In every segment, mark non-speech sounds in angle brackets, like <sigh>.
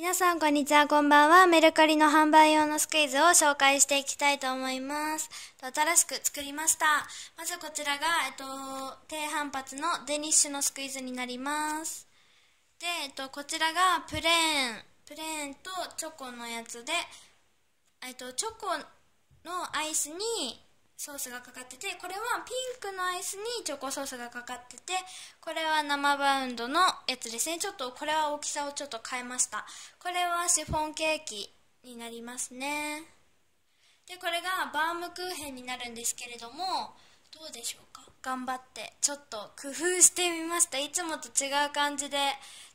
皆さんこんにちは、こんばんは。メルカリの販売用のスクイズを紹介していきたいと思います。新しく作りました。まずこちらが、えっと、低反発のデニッシュのスクイズになります。で、えっと、こちらがプレーン、プレーンとチョコのやつで、えっと、チョコのアイスにソースがかかっててこれはピンクのアイスにチョコソースがかかっててこれは生バウンドのやつですねちょっとこれは大きさをちょっと変えましたこれはシフォンケーキになりますねでこれがバームクーヘンになるんですけれどもどうでしょうか頑張ってちょっと工夫してみましたいつもと違う感じで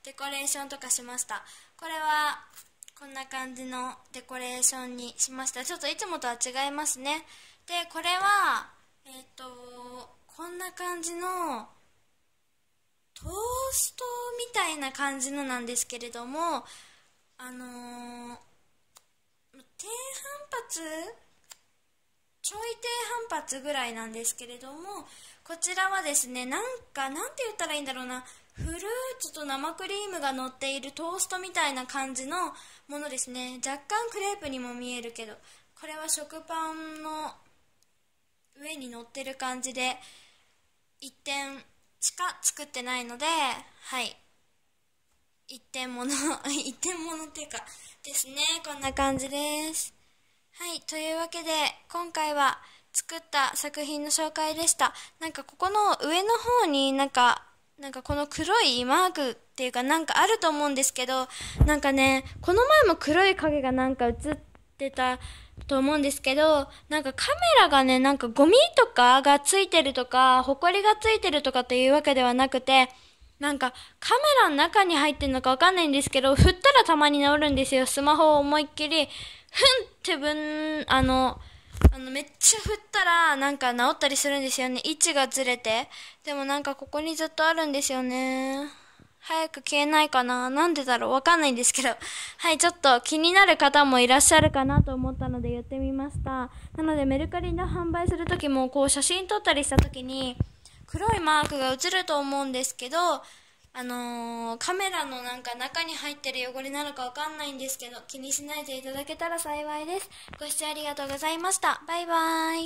デコレーションとかしましたこれはこんな感じのデコレーションにしましたちょっといつもとは違いますねでこれはえっ、ー、とこんな感じのトーストみたいな感じのなんですけれどもあのー、低反発ちょい低反発ぐらいなんですけれどもこちらはですねなんかなんて言ったらいいんだろうなフルーツと生クリームが乗っているトーストみたいな感じのものですね若干クレープにも見えるけどこれは食パンの上に乗ってる感じで1点しか作ってないのではい一点もの <laughs> 一点のっていうかですねこんな感じですはいというわけで今回は作った作品の紹介でしたなんかここの上の方になんかなんかこの黒いマークっていうかなんかあると思うんですけどなんかねこの前も黒い影がなんか映ってってたと思うんですけどなんかカメラがねなんかゴミとかがついてるとかホコリがついてるとかっていうわけではなくてなんかカメラの中に入ってるのかわかんないんですけど振ったらたまに治るんですよスマホを思いっきりふんってぶんあのあのめっちゃ振ったらなんか治ったりするんですよね位置がずれてでもなんかここにずっとあるんですよね早く消えないかななんでだろうわかんないんですけど。<laughs> はい、ちょっと気になる方もいらっしゃるかなと思ったので言ってみました。なのでメルカリの販売するときも、こう写真撮ったりしたときに、黒いマークが映ると思うんですけど、あのー、カメラのなんか中に入ってる汚れなのかわかんないんですけど、気にしないでいただけたら幸いです。ご視聴ありがとうございました。バイバーイ。